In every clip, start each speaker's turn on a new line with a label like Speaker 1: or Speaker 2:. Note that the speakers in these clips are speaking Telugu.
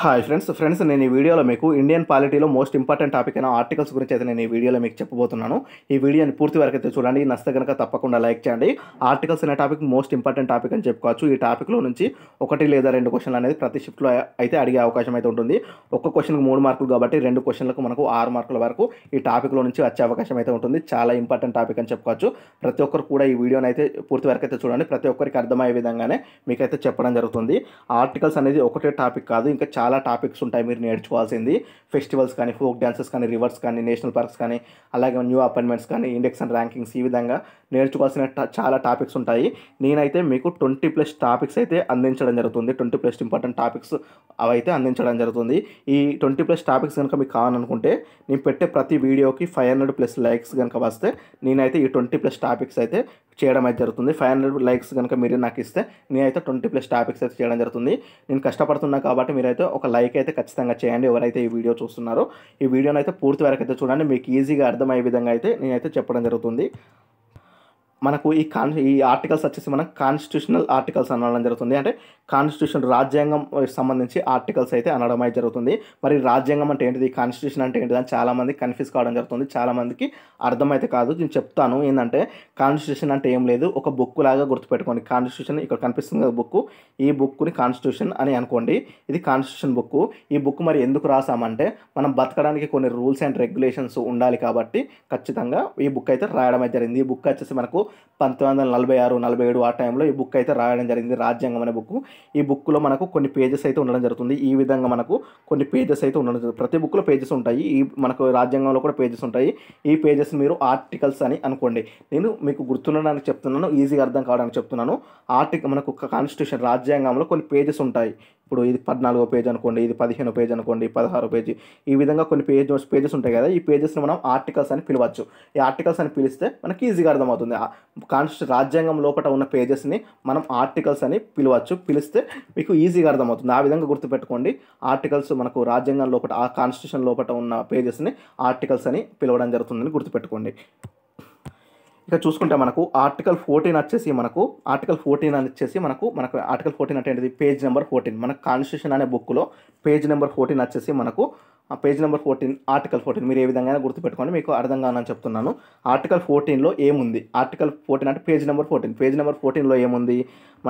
Speaker 1: హాయ్ ఫ్రెండ్స్ ఫ్రెండ్స్ నేను ఈ వీడియోలో మీకు ఇండియన్ పాలిటీలో మోస్ట్ ఇంపార్టెంట్ టాపిక్ అయిన ఆర్టికల్స్ గురించి అయితే నేను ఈ వీడియోలో మీకు చెప్పబోతున్నాను ఈ వీడియోని పూర్తి వరకు అయితే చూడండి నస్త కనుక తప్పకుండా లైక్ చేయండి ఆర్టికల్స్ అనే టాపిక్ మోస్ట్ ఇంపార్టెంట్ టాపిక్ అని చెప్పుకోవచ్చు ఈ టాపిక్లో నుంచి ఒకటి లేదా రెండు క్వశ్చన్లు అనేది ప్రతి షిఫ్ట్లో అయితే అడిగే అవకాశం అయితే ఉంటుంది ఒక్క క్వశ్చన్కి మూడు మార్కులు కాబట్టి రెండు క్వశ్చన్లకు మనకు ఆరు మార్కుల వరకు ఈ టాపిక్లో నుంచి వచ్చే అవకాశం అయితే ఉంటుంది చాలా ఇంపార్టెంట్ టాపిక్ అని చెప్పుకోవచ్చు ప్రతి ఒక్కరు కూడా ఈ వీడియోని అయితే పూర్తి వరకు అయితే చూడండి ప్రతి ఒక్కరికి అర్థమయ్యే విధంగానే మీకైతే చెప్పడం జరుగుతుంది ఆర్టికల్స్ అనేది ఒకటే టాపిక్ కాదు ఇంకా చాలా టాపిక్స్ ఉంటాయి మీరు నేర్చుకోవాల్సింది ఫెస్టివల్స్ కానీ ఫోక్ డ్యాన్సెస్ కానీ రివర్స్ కానీ నేషనల్ పార్క్స్ కానీ అలాగే న్యూ అపాయింట్మెంట్స్ కానీ ఇండెక్స్ అండ్ ర్యాంకింగ్స్ ఈ విధంగా నేర్చుకోవాల్సిన చాలా టాపిక్స్ ఉంటాయి నేనైతే మీకు ట్వంటీ ప్లస్ టాపిక్స్ అయితే అందించడం జరుగుతుంది ట్వంటీ ప్లస్ ఇంపార్టెంట్ టాపిక్స్ అవి అయితే అందించడం జరుగుతుంది ఈ ట్వంటీ ప్లస్ టాపిక్స్ కనుక మీకు కావాలనుకుంటే నేను పెట్టే ప్రతి వీడియోకి ఫైవ్ హండ్రెడ్ ప్లస్ లైక్స్ కనుక వస్తే నేనైతే ఈ ట్వంటీ ప్లస్ టాపిక్స్ అయితే చేయడం అయితే జరుగుతుంది ఫైవ్ హండ్రెడ్ లైక్స్ కనుక మీరు నాకు ఇస్తే నేనైతే ట్వంటీ ప్లస్ టాపిక్స్ అయితే చేయడం జరుగుతుంది నేను కష్టపడుతున్నా కాబట్టి మీరైతే అయితే ఒక లైక్ అయితే ఖచ్చితంగా చేయండి ఎవరైతే ఈ వీడియో చూస్తున్నారో ఈ వీడియోని అయితే పూర్తి వరకు అయితే చూడండి మీకు ఈజీగా అర్థమయ్యే విధంగా అయితే నేనైతే చెప్పడం జరుగుతుంది మనకు ఈ కాన్ ఈ ఆర్టికల్స్ వచ్చేసి మనకు కాన్స్టిట్యూషనల్ ఆర్టికల్స్ అనడం జరుగుతుంది అంటే కాన్స్టిట్యూషన్ రాజ్యాంగం సంబంధించి ఆర్టికల్స్ అయితే అనడం అయితే జరుగుతుంది మరి రాజ్యాంగం అంటే ఏంటిది కాన్స్టిట్యూషన్ అంటే ఏంటిది అని చాలామంది కన్ఫ్యూజ్ కావడం జరుగుతుంది చాలామందికి అర్థమైతే కాదు నేను చెప్తాను ఏంటంటే కాన్స్టిట్యూషన్ అంటే ఏం లేదు ఒక బుక్ లాగా గుర్తుపెట్టుకోండి కాన్స్టిట్యూషన్ ఇక్కడ కనిపిస్తుంది కదా బుక్ ఈ బుక్ని కాన్స్టిట్యూషన్ అని అనుకోండి ఇది కాన్స్టిట్యూషన్ బుక్ ఈ బుక్ మరి ఎందుకు రాసామంటే మనం బతకడానికి కొన్ని రూల్స్ అండ్ రెగ్యులేషన్స్ ఉండాలి కాబట్టి ఖచ్చితంగా ఈ బుక్ అయితే రాయడం అయితే జరిగింది ఈ బుక్ వచ్చేసి మనకు పంతొమ్మిది వందల నలభై ఆరు నలభై ఏడు ఆ టైంలో ఈ బుక్ అయితే రాయడం జరిగింది రాజ్యాంగం అనే బుక్ ఈ బుక్లో మనకు కొన్ని పేజెస్ అయితే ఉండడం జరుగుతుంది ఈ విధంగా మనకు కొన్ని పేజెస్ అయితే ఉండడం జరుగుతుంది ప్రతి బుక్లో పేజెస్ ఉంటాయి ఈ మనకు రాజ్యాంగంలో కూడా పేజెస్ ఉంటాయి ఈ పేజెస్ మీరు ఆర్టికల్స్ అని అనుకోండి నేను మీకు గుర్తుండడానికి చెప్తున్నాను ఈజీగా అర్థం కావడానికి చెప్తున్నాను ఆర్టికల్ మనకు కాన్స్టిట్యూషన్ రాజ్యాంగంలో కొన్ని పేజెస్ ఉంటాయి ఇప్పుడు ఇది పద్నాలుగో పేజ్ అనుకోండి ఇది పదిహేనో పేజ్ అనుకోండి పదహారు పేజీ ఈ విధంగా కొన్ని పేజ్ పేజెస్ ఉంటాయి కదా ఈ పేజెస్ని మనం ఆర్టికల్స్ అని పిలవచ్చు ఈ ఆర్టికల్స్ అని పిలిస్తే మనకి ఈజీగా అర్థమవుతుంది కాన్స్టిట్యూషన్ రాజ్యాంగం లోపల ఉన్న పేజెస్ని మనం ఆర్టికల్స్ అని పిలవచ్చు పిలిస్తే మీకు ఈజీగా అర్థమవుతుంది ఆ విధంగా గుర్తుపెట్టుకోండి ఆర్టికల్స్ మనకు రాజ్యాంగం లోపల ఆ కాన్స్టిట్యూషన్ లోపల ఉన్న పేజెస్ని ఆర్టికల్స్ అని పిలవడం జరుగుతుందని గుర్తుపెట్టుకోండి ఇక చూసుకుంటే మనకు ఆర్టికల్ ఫోర్టీన్ వచ్చేసి మనకు ఆర్టికల్ ఫోర్టీన్ అని వచ్చేసి మనకు మనకు ఆర్టికల్ ఫోర్టీన్ అంటే ఏంటిది పేజ్ నెంబర్ ఫోర్టీన్ మన కాన్స్టిట్యూషన్ అనే బుక్లో పేజ్ నెంబర్ ఫోర్టీన్ వచ్చేసి మనకు page number fourteen article fourteen మీరు ఏ విధంగా గుర్తుపెట్టుకోండి మీకు అర్థం కానని చెప్తున్నాను ఆర్టికల్ ఫోర్టీన్లో ఏముంది ఆర్టికల్ ఫోర్టీన్ అంటే page number fourteen page number ఫోర్టీన్లో ఏముంది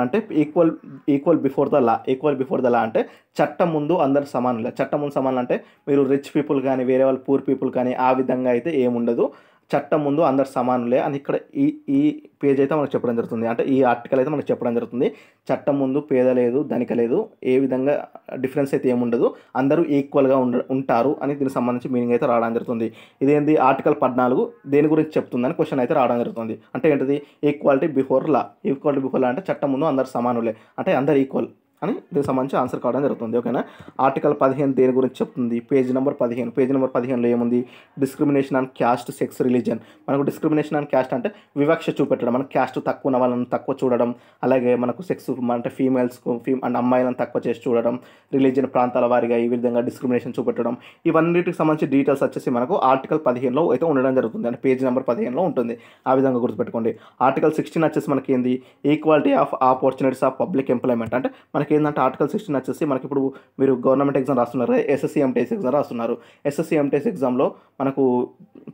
Speaker 1: అంటే equal equal before the law equal before the law అంటే చట్టం ముందు అందరు సమానులే చట్టం ముందు సమానం అంటే మీరు రిచ్ పీపుల్ కానీ వేరే వాళ్ళు పూర్ పీపుల్ కానీ ఆ విధంగా అయితే ఏముండదు చట్టం ముందు అందరు సమానులే అని ఇక్కడ ఈ ఈ పేజ్ అయితే మనకు చెప్పడం జరుగుతుంది అంటే ఈ ఆర్టికల్ అయితే మనకు చెప్పడం జరుగుతుంది చట్టం ముందు పేద లేదు ధనిక లేదు ఏ విధంగా డిఫరెన్స్ అయితే ఏముండదు అందరూ ఈక్వల్గా ఉండ ఉంటారు అని దీనికి సంబంధించి మీనింగ్ అయితే రావడం జరుగుతుంది ఇదేంటి ఆర్టికల్ పద్నాలుగు దేని గురించి చెప్తుందని క్వశ్చన్ అయితే రావడం జరుగుతుంది అంటే ఏంటిది equality before law equality before law అంటే చట్టం ముందు అందరు సమానులే అంటే అందరు ఈక్వల్ అని దీనికి సంబంధించి ఆన్సర్ కావడం జరుగుతుంది ఓకేనా ఆర్టికల్ పదిహేను దేని గురించి చెప్తుంది పేజ్ నెంబర్ పదిహేను పేజ్ నెంబర్ పదిహేనులో ఏముంది discrimination on caste sex religion మనకు డిస్క్రిమినేషన్ ఆన్ క్యాస్ట్ అంటే వివక్ష చూపెట్టడం మనకు క్యాస్ట్ తక్కువ ఉన్న వాళ్ళని తక్కువ చూడడం అలాగే మనకు సెక్స్ అంటే ఫీమేల్స్కు ఫీ అండ్ అమ్మాయిలను తక్కువ చేసి చూడడం రిలీజియన్ ప్రాంతాల వారిగా ఈ విధంగా డిస్క్రిమినేషన్ చూపెట్టడం ఇవన్నిటికి సంబంధించి డీటెయిల్స్ వచ్చేసి మనకు ఆర్టికల్ పదిహేనులో అయితే ఉండడం జరుగుతుంది అంటే పేజ్ నెంబర్ పదిహేనులో ఉంటుంది ఆ విధంగా గుర్తుపెట్టుకోండి ఆర్టికల్ సిక్స్టీన్ వచ్చేసి మనకి ఏంది equality of opportunities of public employment అంటే మనకి మనకి ఏంటంటే ఆర్టికల్ సిక్స్టీన్ వచ్చేసి మనకి ఇప్పుడు మీరు గవర్నమెంట్ ఎగ్జామ్ రాస్తున్నారు ఎస్ఎస్సీ ఎంటీఎస్ ఎగ్జామ్ రాస్తున్నారు ఎస్ఎస్సీ ఎంటీఎస్ ఎగ్జామ్లో మనకు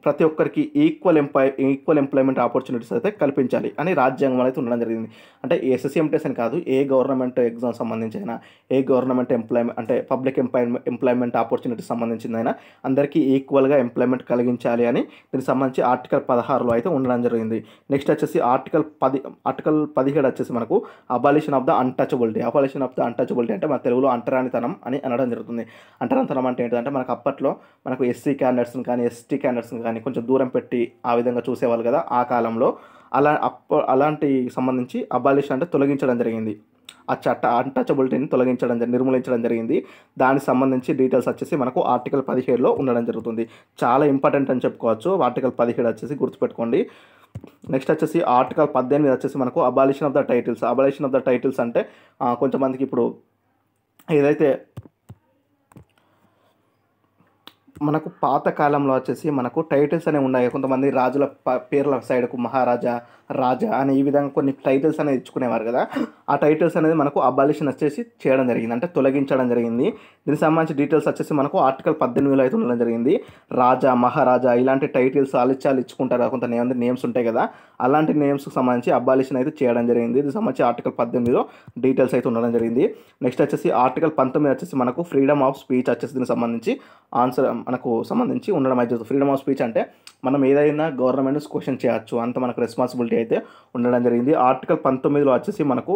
Speaker 1: ప్రతి ఒక్కరికి equal employ equal employment opportunities అయితే కల్పించాలి అని రాజ్యాంగం అనేది ఉండడం జరిగింది అంటే ఎస్ఎస్సీ ఎంటీఎస్ అని కాదు ఏ గవర్నమెంట్ ఎగ్జామ్ సంబంధించి అయినా ఏ గవర్నమెంట్ ఎంప్లాయ్మెంట్ అంటే పబ్లిక్ ఎంప్లాయ్ ఎంప్లాయ్మెంట్ ఆపర్చునిటీస్ సంబంధించిందైనా అందరికీ ఈక్వల్గా ఎంప్లాయ్మెంట్ కలిగించాలి అని దీనికి సంబంధించి ఆర్టికల్ పదహారులో అయితే ఉండడం జరిగింది నెక్స్ట్ వచ్చేసి ఆర్టికల్ పది ఆర్టికల్ పదిహేడు వచ్చేసి మనకు abolition of the day abolition of of the untouchability అంటే మన తెలుగులో అంటరానితనం అని అనడం జరుగుతుంది అంటరానితనం అంటే ఏంటంటే మనకు అప్పట్లో మనకు ఎస్సీ క్యాండిడేట్స్ని కానీ ఎస్టీ క్యాండిడేట్స్ని కానీ కొంచెం దూరం పెట్టి ఆ విధంగా చూసేవాళ్ళు కదా ఆ కాలంలో అలా అప్ప అలాంటి సంబంధించి అబాలిషన్ అంటే తొలగించడం జరిగింది ఆ చట్ట అంటచబులిటీని తొలగించడం నిర్మూలించడం జరిగింది దానికి సంబంధించి డీటెయిల్స్ వచ్చేసి మనకు ఆర్టికల్ పదిహేడులో ఉండడం జరుగుతుంది చాలా ఇంపార్టెంట్ అని చెప్పుకోవచ్చు ఆర్టికల్ పదిహేడు వచ్చేసి గుర్తుపెట్టుకోండి నెక్స్ట్ వచ్చేసి ఆర్టికల్ పద్దెనిమిది వచ్చేసి మనకు abolition of the titles abolition of the titles అంటే కొంతమందికి ఇప్పుడు ఏదైతే మనకు పాత కాలంలో వచ్చేసి మనకు టైటిల్స్ అనేవి ఉన్నాయి కొంతమంది రాజుల పేర్ల సైడ్కు మహారాజా రాజా అని ఈ విధంగా కొన్ని టైటిల్స్ అనేది ఇచ్చుకునేవారు కదా ఆ టైటిల్స్ అనేది మనకు అబాలిషన్ వచ్చేసి చేయడం జరిగింది అంటే తొలగించడం జరిగింది దీనికి సంబంధించి డీటెయిల్స్ వచ్చేసి మనకు ఆర్టికల్ పద్దెనిమిదిలో అయితే ఉండడం జరిగింది రాజా మహారాజా ఇలాంటి టైటిల్స్ ఆలిచ్చాలు ఇచ్చుకుంటారు కొంత నేమ్ నేమ్స్ ఉంటాయి కదా అలాంటి నేమ్స్కి సంబంధించి అబాలిషన్ అయితే చేయడం జరిగింది దీనికి సంబంధించి ఆర్టికల్ పద్దెనిమిదిలో డీటెయిల్స్ అయితే ఉండడం జరిగింది నెక్స్ట్ వచ్చేసి ఆర్టికల్ పంతొమ్మిది వచ్చేసి మనకు ఫ్రీడమ్ ఆఫ్ స్పీచ్ వచ్చేసి దీనికి సంబంధించి ఆన్సర్ మనకు సంబంధించి ఉండడం అయితే ఫ్రీడమ్ ఆఫ్ స్పీచ్ అంటే మనం ఏదైనా గవర్నమెంట్ క్వశ్చన్ చేయొచ్చు అంత మనకు రెస్పాన్సిబిలిటీ అయితే ఉండడం జరిగింది ఆర్టికల్ పంతొమ్మిదిలో వచ్చేసి మనకు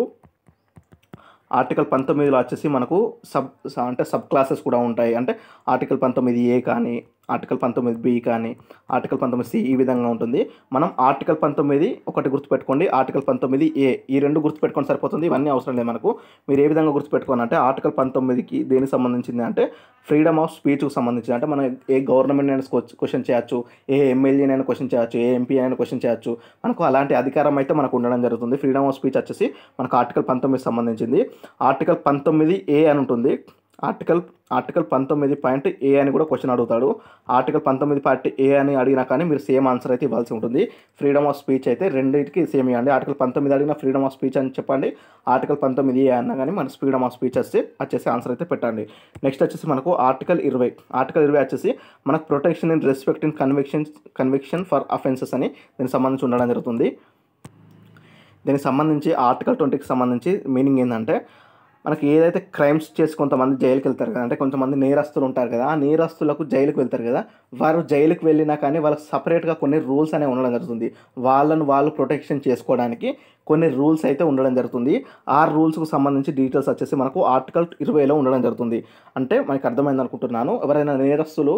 Speaker 1: ఆర్టికల్ పంతొమ్మిదిలో వచ్చేసి మనకు సబ్ అంటే సబ్ క్లాసెస్ కూడా ఉంటాయి అంటే ఆర్టికల్ పంతొమ్మిది ఏ కానీ ఆర్టికల్ పంతొమ్మిది బి కానీ ఆర్టికల్ పంతొమ్మిది సి ఈ విధంగా ఉంటుంది మనం ఆర్టికల్ పంతొమ్మిది ఒకటి గుర్తుపెట్టుకోండి ఆర్టికల్ పంతొమ్మిది ఏ ఈ రెండు గుర్తుపెట్టుకొని సరిపోతుంది ఇవన్నీ అవసరం లేదు మనకు మీరు ఏ విధంగా గుర్తుపెట్టుకోవాలంటే ఆర్టికల్ పంతొమ్మిదికి దేనికి సంబంధించింది అంటే ఫ్రీడమ్ ఆఫ్ స్పీచ్కి సంబంధించింది అంటే మనం ఏ గవర్నమెంట్ అయినా క్వశ్చన్ చేయొచ్చు ఏ ఎమ్మెల్యేనైనా క్వశ్చన్ చేయొచ్చు ఏ ఎంపీ అయినా క్వశ్చన్ చేయొచ్చు మనకు అలాంటి అధికారం అయితే మనకు ఉండడం జరుగుతుంది ఫ్రీడమ్ ఆఫ్ స్పీచ్ వచ్చేసి మనకు ఆర్టికల్ పంతొమ్మిది సంబంధించింది ఆర్టికల్ పంతొమ్మిది ఏ అని ఉంటుంది ఆర్టికల్ ఆర్టికల్ పంతొమ్మిది పాయింట్ ఏ అని కూడా క్వశ్చన్ అడుగుతాడు ఆర్టికల్ పంతొమ్మిది పాయింట్ ఏ అని అడిగినా కానీ మీరు సేమ్ ఆన్సర్ అయితే ఇవ్వాల్సి ఉంటుంది ఫ్రీడమ్ ఆఫ్ స్పీచ్ అయితే రెండింటికి సేమ్ ఇవ్వండి ఆర్టికల్ పంతొమ్మిది అడిగిన ఫ్రీడమ్ ఆఫ్ స్పీచ్ అని చెప్పండి ఆర్టికల్ పంతొమ్మిది ఏ అన్నా కానీ మన ఫ్రీడమ్ ఆఫ్ స్పీచ్ వస్తే వచ్చేసి ఆన్సర్ అయితే పెట్టండి నెక్స్ట్ వచ్చేసి మనకు ఆర్టికల్ ఇరవై ఆర్టికల్ ఇరవై వచ్చేసి మనకు protection in respect in conviction conviction for offences అని దీనికి సంబంధించి ఉండడం జరుగుతుంది దీనికి సంబంధించి ఆర్టికల్ ట్వంటీకి సంబంధించి మీనింగ్ ఏంటంటే మనకి ఏదైతే క్రైమ్స్ చేసి కొంతమంది జైలుకి వెళ్తారు కదా అంటే కొంతమంది నేరస్తులు ఉంటారు కదా ఆ నేరస్తులకు జైలుకు వెళ్తారు కదా వారు జైలుకు వెళ్ళినా కానీ వాళ్ళకి సపరేట్గా కొన్ని రూల్స్ అనేవి ఉండడం జరుగుతుంది వాళ్ళను వాళ్ళు ప్రొటెక్షన్ చేసుకోవడానికి కొన్ని రూల్స్ అయితే ఉండడం జరుగుతుంది ఆ రూల్స్కు సంబంధించి డీటెయిల్స్ వచ్చేసి మనకు ఆర్టికల్ ఇరవైలో ఉండడం జరుగుతుంది అంటే మనకి అర్థమైంది అనుకుంటున్నాను ఎవరైనా నేరస్తులు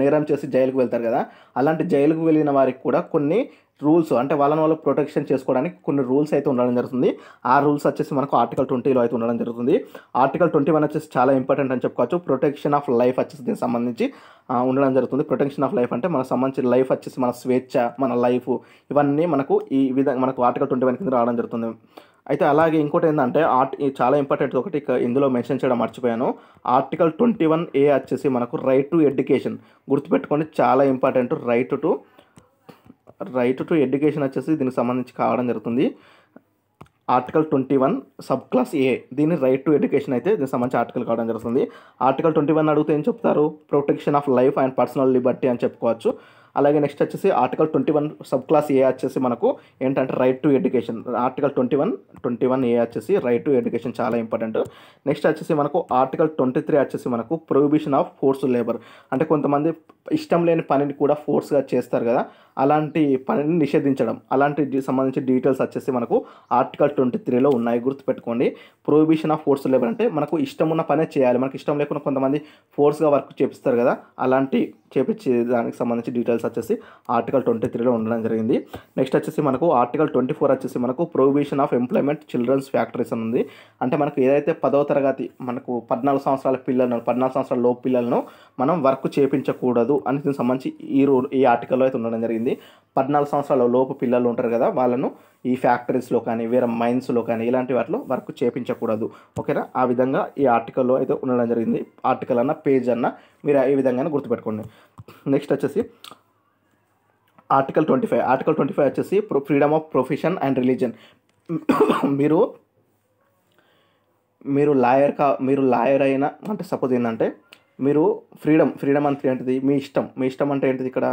Speaker 1: నేరం చేసి జైలుకు వెళ్తారు కదా అలాంటి జైలుకు వెళ్ళిన వారికి కూడా కొన్ని రూల్స్ అంటే వాళ్ళని వాళ్ళు ప్రొటెక్షన్ చేసుకోవడానికి కొన్ని రూల్స్ అయితే ఉండడం జరుగుతుంది ఆ రూల్స్ వచ్చేసి మనకు ఆర్టికల్ ట్వంటీలో అయితే ఉండడం జరుగుతుంది ఆర్టికల్ ట్వంటీ వన్ వచ్చేసి చాలా ఇంపార్టెంట్ అని చెప్పుకోవచ్చు ప్రొటెక్షన్ ఆఫ్ లైఫ్ వచ్చేసి దీనికి సంబంధించి ఉండడం జరుగుతుంది ప్రొటెక్షన్ ఆఫ్ లైఫ్ అంటే మనకు సంబంధించిన లైఫ్ వచ్చేసి మన స్వేచ్ఛ మన లైఫ్ ఇవన్నీ మనకు ఈ విధంగా మనకు ఆర్టికల్ ట్వంటీ వన్ కింద రావడం జరుగుతుంది అయితే అలాగే ఇంకోటి ఏంటంటే ఆర్ట్ చాలా ఇంపార్టెంట్ ఒకటి ఇందులో మెన్షన్ చేయడం మర్చిపోయాను ఆర్టికల్ ట్వంటీ వన్ ఏ వచ్చేసి మనకు రైట్ టు ఎడ్యుకేషన్ గుర్తుపెట్టుకోండి చాలా important right to right to education వచ్చేసి దీనికి సంబంధించి కావడం జరుగుతుంది article twenty one sub clause A దీని రైట్ టు ఎడ్యుకేషన్ అయితే దీనికి సంబంధించి ఆర్టికల్ కావడం జరుగుతుంది ఆర్టికల్ ట్వంటీ వన్ అడిగితే ఏం చెప్తారు protection of life and personal liberty అని చెప్పుకోవచ్చు అలాగే నెక్స్ట్ వచ్చేసి article twenty one sub clause A వచ్చేసి మనకు ఏంటంటే right to education article twenty one twenty one A వచ్చేసి రైట్ టు ఎడ్యుకేషన్ చాలా ఇంపార్టెంట్ నెక్స్ట్ వచ్చేసి మనకు ఆర్టికల్ ట్వంటీ త్రీ వచ్చేసి మనకు ప్రొహిబిషన్ ఆఫ్ ఫోర్స్ లేబర్ అంటే కొంతమంది ఇష్టం లేని పనిని కూడా ఫోర్స్గా చేస్తారు కదా అలాంటి పనిని నిషేధించడం అలాంటి సంబంధించి డీటెయిల్స్ వచ్చేసి మనకు ఆర్టికల్ ట్వంటీ త్రీలో ఉన్నాయి గుర్తుపెట్టుకోండి ప్రొహిబిషన్ ఆఫ్ ఫోర్స్ లేబర్ అంటే మనకు ఇష్టం ఉన్న పనే చేయాలి మనకు ఇష్టం లేకుండా కొంతమంది ఫోర్స్గా వర్క్ చేపిస్తారు కదా అలాంటి చేపించే దానికి సంబంధించి డీటెయిల్స్ వచ్చేసి ఆర్టికల్ ట్వంటీ త్రీలో ఉండడం జరిగింది నెక్స్ట్ వచ్చేసి మనకు ఆర్టికల్ ట్వంటీ ఫోర్ వచ్చేసి మనకు provision of employment children's factories అని ఉంది అంటే మనకు ఏదైతే పదో తరగతి మనకు పద్నాలుగు సంవత్సరాల పిల్లలను పద్నాలుగు సంవత్సరాల లోపు పిల్లలను మనం వర్క్ చేపించకూడదు అని దీనికి సంబంధించి ఈ రూ ఈ ఆర్టికల్లో అయితే ఉండడం జరిగింది పద్నాలుగు సంవత్సరాల లోపు పిల్లలు ఉంటారు కదా వాళ్ళను ఈ ఫ్యాక్టరీస్లో కానీ వేరే మైన్స్లో కానీ ఇలాంటి వాటిలో వర్క్ చేపించకూడదు ఓకేనా ఆ విధంగా ఈ ఆర్టికల్లో అయితే ఉండడం జరిగింది ఆర్టికల్ అన్న పేజ్ అన్న మీరు ఈ విధంగానే గుర్తుపెట్టుకోండి నెక్స్ట్ వచ్చేసి article twenty five article twenty five వచ్చేసి freedom of profession and religion మీరు మీరు లాయర్ కా మీరు లాయర్ అయినా అంటే సపోజ్ ఏంటంటే మీరు ఫ్రీడమ్ ఫ్రీడమ్ అంటే ఏంటిది మీ ఇష్టం మీ ఇష్టం అంటే ఏంటిది ఇక్కడ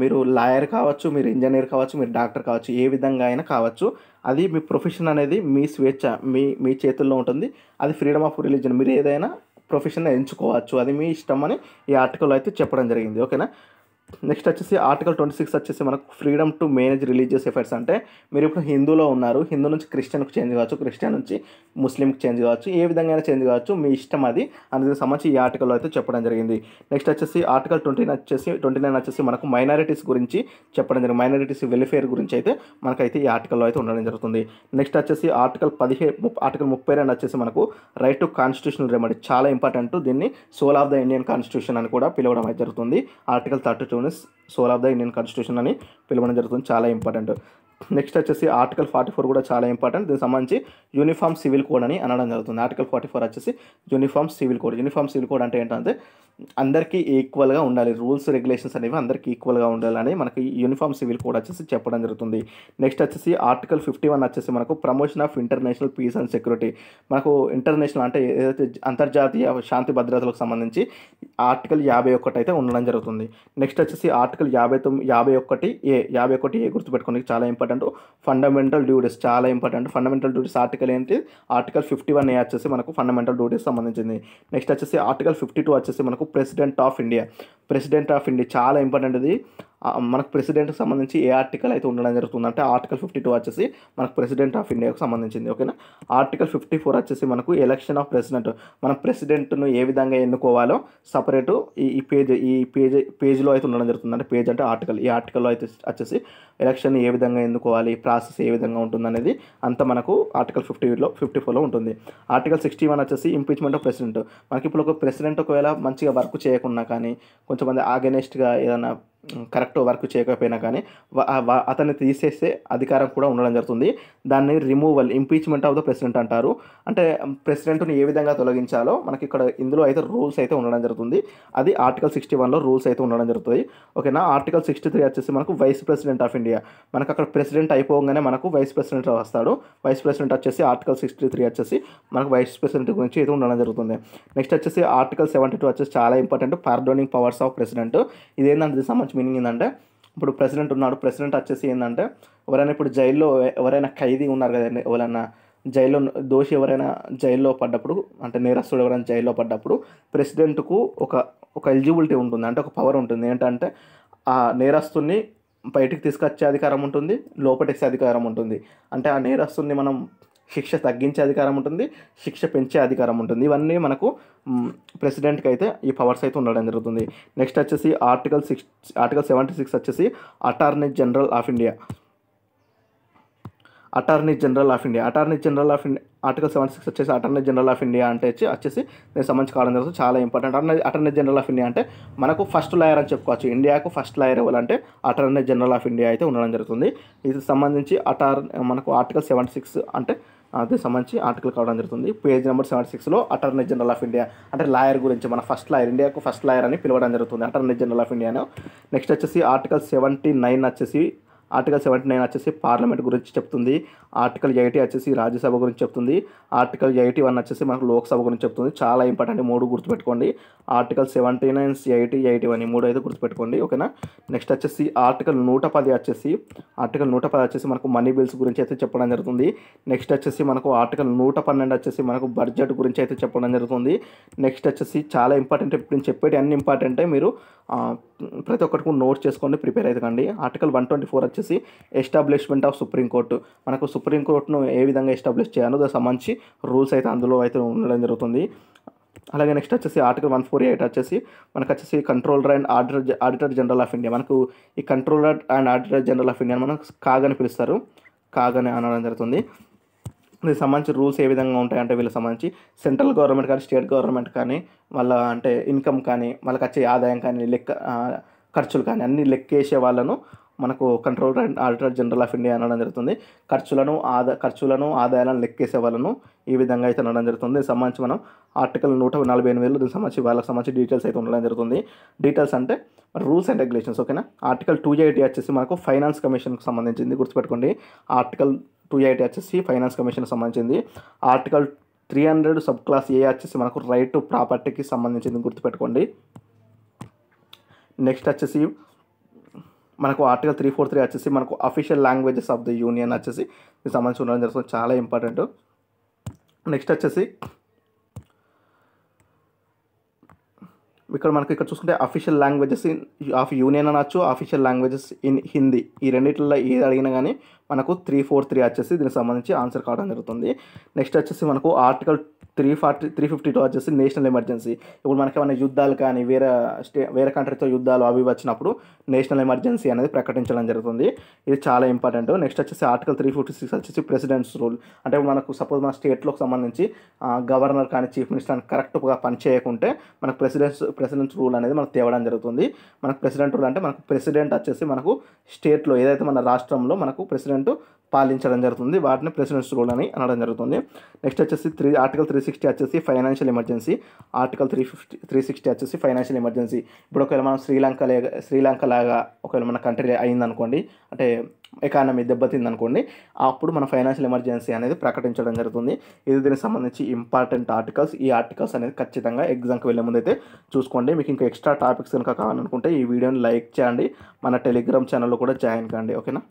Speaker 1: మీరు లాయర్ కావచ్చు మీరు ఇంజనీర్ కావచ్చు మీరు డాక్టర్ కావచ్చు ఏ విధంగా అయినా కావచ్చు అది మీ ప్రొఫెషన్ అనేది మీ స్వేచ్ఛ మీ మీ చేతుల్లో ఉంటుంది అది ఫ్రీడమ్ ఆఫ్ రిలీజన్ మీరు ఏదైనా ప్రొఫెషన్ ఎంచుకోవచ్చు అది మీ ఇష్టం అని ఈ ఆర్టికల్ అయితే చెప్పడం జరిగింది ఓకేనా నెక్స్ట్ వచ్చేసి ఆర్టికల్ ట్వంటీ సిక్స్ వచ్చేసి మనకు freedom to manage religious affairs అంటే మీరు ఇప్పుడు హిందూలో ఉన్నారు హిందూ నుంచి క్రిస్టియన్కి చేంజ్ కావచ్చు క్రిస్టియన్ నుంచి ముస్లింకి చేంజ్ కావచ్చు ఏ విధంగా చేంజ్ కావచ్చు మీ ఇష్టం అది అనేది సంబంధించి ఈ ఆర్టికల్లో అయితే చెప్పడం జరిగింది నెక్స్ట్ వచ్చేసి ఆర్టికల్ ట్వంటీ వచ్చేసి ట్వంటీ నైన్ వచ్చేసి మనకు మైనారిటీస్ గురించి చెప్పడం జరిగింది మైనారిటీస్ వెల్ఫేర్ గురించి అయితే మనకైతే ఈ ఆర్టికల్లో అయితే ఉండడం జరుగుతుంది నెక్స్ట్ వచ్చేసి ఆర్టికల్ పదిహే ఆర్టికల్ ముప్పై రెండు వచ్చేసి మనకు రైట్ టు కాన్స్టిట్యూషన్ రెమెడీ చాలా ఇంపార్టెంట్ దీన్ని soul of the Indian constitution అని కూడా పిలవడం అయితే జరుగుతుంది article thirty constitution soul of the Indian constitution అని పిలవడం జరుగుతుంది చాలా ఇంపార్టెంట్ నెక్స్ట్ వచ్చేసి ఆర్టికల్ ఫార్టీ ఫోర్ కూడా చాలా ఇంపార్టెంట్ దీనికి సంబంధించి యూనిఫామ్ సివిల్ కోడ్ అని అనడం జరుగుతుంది ఆర్టికల్ ఫార్టీ ఫోర్ వచ్చేసి uniform civil code uniform civil code అంటే ఏంటంటే అందరికీ ఈక్వల్గా ఉండాలి రూల్స్ రెగ్యులేషన్స్ అనేవి అందరికీ ఈక్వల్గా ఉండాలని మనకి యూనిఫామ్ సివిల్ కోడ్ వచ్చేసి చెప్పడం జరుగుతుంది నెక్స్ట్ వచ్చేసి ఆర్టికల్ ఫిఫ్టీ వన్ వచ్చేసి మనకు promotion of international peace and security మనకు ఇంటర్నేషనల్ అంటే ఏదైతే అంతర్జాతీయ శాంతి భద్రతలకు సంబంధించి ఆర్టికల్ యాభై ఒకటి అయితే ఉండడం జరుగుతుంది నెక్స్ట్ వచ్చేసి ఆర్టికల్ యాభై తొమ్మిది యాభై ఒకటి ఏ యాభై ఒకటి ఏ గుర్తుపెట్టుకోవడానికి చాలా ఇంపార్టెంట్ ఇంపార్టెంట్ ఫండమెంటల్ డ్యూటీస్ చాలా ఇంపార్టెంట్ ఫండమెంటల్ డ్యూటీస్ ఆర్టికల్ ఏంటి ఆర్టికల్ ఫిఫ్టీ వన్ ఏ వచ్చేసి మనకు ఫండమెంటల్ డ్యూటీస్ సంబంధించింది నెక్స్ట్ వచ్చేసి ఆర్టికల్ ఫిఫ్టీ టూ వచ్చేసి మనకు president of India president of India చాలా ఇంపార్టెంట్ ఇది మనకు ప్రెసిడెంట్కి సంబంధించి ఏ ఆర్టికల్ అయితే ఉండడం జరుగుతుంది అంటే ఆర్టికల్ ఫిఫ్టీ టూ వచ్చేసి మనకు ప్రెసిడెంట్ ఆఫ్ ఇండియాకు సంబంధించింది ఓకేనా ఆర్టికల్ ఫిఫ్టీ ఫోర్ వచ్చేసి మనకు ఎలక్షన్ ఆఫ్ ప్రెసిడెంట్ మనం ప్రెసిడెంట్ను ఏ విధంగా ఎన్నుకోవాలో సపరేట్ ఈ పేజ్ ఈ పేజ్ పేజ్లో అయితే ఉండడం జరుగుతుంది అంటే పేజ్ అంటే ఆర్టికల్ ఈ ఆర్టికల్లో అయితే వచ్చేసి ఎలక్షన్ ఏ విధంగా ఎన్నుకోవాలి ప్రాసెస్ ఏ విధంగా ఉంటుంది అనేది అంత మనకు ఆర్టికల్ ఫిఫ్టీలో ఫిఫ్టీ ఫోర్లో ఉంటుంది ఆర్టికల్ సిక్స్టీ వన్ వచ్చేసి ఇంపీచ్మెంట్ ఆఫ్ ప్రెసిడెంట్ మనకి ఇప్పుడు ఒక ప్రెసిడెంట్ ఒకవేళ మంచిగా వర్క్ చేయకున్నా కానీ కొంచెం మంది ఆగనెస్ట్గా ఏదైనా కరెక్ట్ వర్క్ చేయకపోయినా కానీ అతన్ని తీసేస్తే అధికారం కూడా ఉండడం జరుగుతుంది దాన్ని removal impeachment of the president అంటారు అంటే ప్రెసిడెంట్ని ఏ విధంగా తొలగించాలో మనకి ఇక్కడ ఇందులో అయితే రూల్స్ అయితే ఉండడం జరుగుతుంది అది ఆర్టికల్ సిక్స్టీ వన్లో రూల్స్ అయితే ఉండడం జరుగుతుంది ఓకేనా ఆర్టికల్ సిక్స్టీ త్రీ వచ్చేసి మనకు వైస్ ప్రెసిడెంట్ ఆఫ్ ఇండియా మనకు అక్కడ ప్రెసిడెంట్ అయిపోగానే మనకు వైస్ ప్రెసిడెంట్ వస్తాడు వైస్ ప్రెసిడెంట్ వచ్చేసి ఆర్టికల్ సిక్స్టీ త్రీ వచ్చేసి మనకు వైస్ ప్రెసిడెంట్ గురించి అయితే ఉండడం జరుగుతుంది నెక్స్ట్ వచ్చేసి ఆర్టికల్ సెవెంటీ టూ వచ్చేసి చాలా important pardoning powers of president ఇదేంటంటే సంబంధించి గురించి మీనింగ్ ఏంటంటే ఇప్పుడు ప్రెసిడెంట్ ఉన్నాడు ప్రెసిడెంట్ వచ్చేసి ఏంటంటే ఎవరైనా ఇప్పుడు జైల్లో ఎవరైనా ఖైదీ ఉన్నారు కదండి ఎవరైనా జైల్లో దోషి ఎవరైనా జైల్లో పడ్డప్పుడు అంటే నేరస్తుడు ఎవరైనా జైల్లో పడ్డప్పుడు ప్రెసిడెంట్కు ఒక ఒక ఎలిజిబిలిటీ ఉంటుంది అంటే ఒక పవర్ ఉంటుంది ఏంటంటే ఆ నేరస్తుని బయటికి తీసుకొచ్చే అధికారం ఉంటుంది లోపటేసే అధికారం ఉంటుంది అంటే ఆ నేరస్తుని మనం శిక్ష తగ్గించే అధికారం ఉంటుంది శిక్ష పెంచే అధికారం ఉంటుంది ఇవన్నీ మనకు ప్రెసిడెంట్కి అయితే ఈ పవర్స్ అయితే ఉండడం జరుగుతుంది నెక్స్ట్ వచ్చేసి article six article seventy six వచ్చేసి attorney general of India attorney general of India attorney general of India article seventy six వచ్చేసి అటార్నీ జనరల్ ఆఫ్ ఇండియా అంటే వచ్చి వచ్చేసి నేను సంబంధించి కావడం జరుగుతుంది చాలా important attorney attorney general of India అంటే మనకు ఫస్ట్ లాయర్ అని చెప్పుకోవచ్చు ఇండియాకు ఫస్ట్ లాయర్ ఇవ్వాలంటే అటార్నీ జనరల్ ఆఫ్ ఇండియా అయితే ఉండడం జరుగుతుంది ఇది సంబంధించి అటార్ మనకు ఆర్టికల్ సెవెంటీ సిక్స్ అంటే అది సంబంధించి ఆర్టికల్ కావడం జరుగుతుంది పేజ్ నెంబర్ సెవెంటీ సిక్స్లో అటార్నీ జనరల్ ఆఫ్ ఇండియా అంటే లాయర్ గురించి మన ఫస్ట్ లాయర్ ఇండియాకు ఫస్ట్ లాయర్ అని పిలవడం జరుగుతుంది అటార్నీ జనరల్ ఆఫ్ ఇండియాను నెక్స్ట్ వచ్చేసి ఆర్టికల్ సెవెంటీ నైన్ వచ్చేసి ఆర్టికల్ సెవెంటీ నైన్ వచ్చేసి పార్లమెంట్ గురించి చెప్తుంది ఆర్టికల్ ఎయిటీ వచ్చేసి రాజ్యసభ గురించి చెప్తుంది ఆర్టికల్ ఎయిటీ వన్ వచ్చేసి మనకు లోక్సభ గురించి చెప్తుంది చాలా ఇంపార్టెంట్ మూడు గుర్తుపెట్టుకోండి article seventy nine eighty eighty one ఈ మూడు అయితే గుర్తుపెట్టుకోండి ఓకేనా నెక్స్ట్ వచ్చేసి ఆర్టికల్ నూట పది వచ్చేసి ఆర్టికల్ నూట పది వచ్చేసి మనకు మనీ బిల్స్ గురించి అయితే చెప్పడం జరుగుతుంది నెక్స్ట్ వచ్చేసి మనకు ఆర్టికల్ నూట పన్నెండు వచ్చేసి మనకు బడ్జెట్ గురించి అయితే చెప్పడం జరుగుతుంది నెక్స్ట్ వచ్చేసి చాలా ఇంపార్టెంట్ ఇప్పుడు నేను చెప్పేటి అన్ని ఇంపార్టెంటే మీరు ప్రతి ఒక్కరికి నోట్ చేసుకోండి ప్రిపేర్ అవుతుంది ఆర్టికల్ వన్ ట్వంటీ ఫోర్ వచ్చేసి ఎస్టాబ్లిష్మెంట్ ఆఫ్ సుప్రీంకోర్టు మనకు సుప్రీంకోర్టును ఏ విధంగా ఎస్టాబ్లిష్ చేయాలో దానికి సంబంధించి రూల్స్ అయితే అందులో అయితే ఉండడం జరుగుతుంది అలాగే నెక్స్ట్ వచ్చేసి ఆర్టికల్ వన్ ఫోర్ ఎయిట్ వచ్చేసి మనకు వచ్చేసి controller and auditor auditor general of India మనకు ఈ controller and auditor general of India మనకు కాగని పిలుస్తారు కాగని అనడం జరుగుతుంది దీనికి సంబంధించి రూల్స్ ఏ విధంగా ఉంటాయంటే వీళ్ళకి సంబంధించి సెంట్రల్ గవర్నమెంట్ కానీ స్టేట్ గవర్నమెంట్ కానీ వాళ్ళ అంటే ఇన్కమ్ కానీ వాళ్ళకి వచ్చే ఆదాయం కానీ లెక్క ఖర్చులు కానీ అన్నీ లెక్కేసే వాళ్ళను మనకు control and auditor general of India అనడం జరుగుతుంది ఖర్చులను ఆదా ఖర్చులను ఆదాయాలను లెక్కేసే వాళ్ళను ఈ విధంగా అయితే అనడం జరుగుతుంది దీనికి సంబంధించి మనం ఆర్టికల్ నూట నలభై ఎనిమిది వేలు దీనికి సంబంధించి వాళ్ళకి సంబంధించి డీటెయిల్స్ అయితే ఉండడం జరుగుతుంది డీటెయిల్స్ అంటే రూల్స్ అండ్ రెగ్యులేషన్స్ ఓకేనా ఆర్టికల్ టూ ఎయిటీ వచ్చేసి మనకు ఫైనాన్స్ కమిషన్కి సంబంధించింది గుర్తుపెట్టుకోండి ఆర్టికల్ టూ ఎయిటీ వచ్చేసి ఫైనాన్స్ కమిషన్కి సంబంధించింది article three hundred sub clause A వచ్చేసి మనకు రైట్ టు ప్రాపర్టీకి సంబంధించింది గుర్తుపెట్టుకోండి నెక్స్ట్ వచ్చేసి మనకు ఆర్టికల్ త్రీ ఫోర్ త్రీ వచ్చేసి మనకు official languages of the union వచ్చేసి దీనికి సంబంధించి ఉండడం జరుగుతుంది చాలా ఇంపార్టెంట్ నెక్స్ట్ వచ్చేసి ఇక్కడ మనకి ఇక్కడ చూసుకుంటే official languages in of union అనొచ్చు అఫీషియల్ లాంగ్వేజెస్ ఇన్ హిందీ ఈ రెండిట్లో ఏది అడిగినా కానీ మనకు త్రీ ఫోర్ త్రీ వచ్చేసి దీనికి సంబంధించి ఆన్సర్ కావడం జరుగుతుంది నెక్స్ట్ వచ్చేసి మనకు article three forty three fifty two వచ్చేసి నేషనల్ ఎమర్జెన్సీ ఇప్పుడు మనకి ఏమైనా యుద్ధాలు కానీ వేరే స్టే వేరే కంట్రీతో యుద్ధాలు అవి వచ్చినప్పుడు నేషనల్ ఎమర్జెన్సీ అనేది ప్రకటించడం జరుగుతుంది ఇది చాలా ఇంపార్టెంట్ నెక్స్ట్ వచ్చేసి ఆర్టికల్ త్రీ ఫిఫ్టీ సిక్స్ వచ్చేసి ప్రెసిడెంట్స్ రూల్ అంటే మనకు సపోజ్ మన స్టేట్లోకి సంబంధించి గవర్నర్ కానీ చీఫ్ మినిస్టర్ కానీ కరెక్ట్గా చేయకుంటే మనకు ప్రెసిడెంట్స్ ప్రెసిడెంట్స్ రూల్ అనేది మనకు తేవడం జరుగుతుంది మనకు ప్రెసిడెంట్ రూల్ అంటే మనకు ప్రెసిడెంట్ వచ్చేసి మనకు స్టేట్లో ఏదైతే మన రాష్ట్రంలో మనకు ప్రెసిడెంట్ పాలించడం జరుగుతుంది వాటిని ప్రెసిడెన్స్ రూల్ అని అనడం జరుగుతుంది నెక్స్ట్ వచ్చేసి త్రీ ఆర్టికల్ త్రీ సిక్స్టీ వచ్చేసి financial emergency article three fifty three sixty వచ్చేసి ఫైనాన్షియల్ ఎమర్జెన్సీ ఇప్పుడు ఒకవేళ మనం శ్రీలంక లేక శ్రీలంక లాగా ఒకవేళ మన కంట్రీ అయిందనుకోండి అంటే ఎకానమీ దెబ్బతింది అనుకోండి అప్పుడు మన ఫైనాన్షియల్ ఎమర్జెన్సీ అనేది ప్రకటించడం జరుగుతుంది ఇది దీనికి సంబంధించి ఇంపార్టెంట్ ఆర్టికల్స్ ఈ ఆర్టికల్స్ అనేది ఖచ్చితంగా ఎగ్జామ్కి వెళ్ళే ముందు అయితే చూసుకోండి మీకు ఇంకా ఎక్స్ట్రా టాపిక్స్ కనుక కావాలనుకుంటే ఈ వీడియోని లైక్ చేయండి మన టెలిగ్రామ్ ఛానల్లో కూడా జాయిన్ కాండి ఓకేనా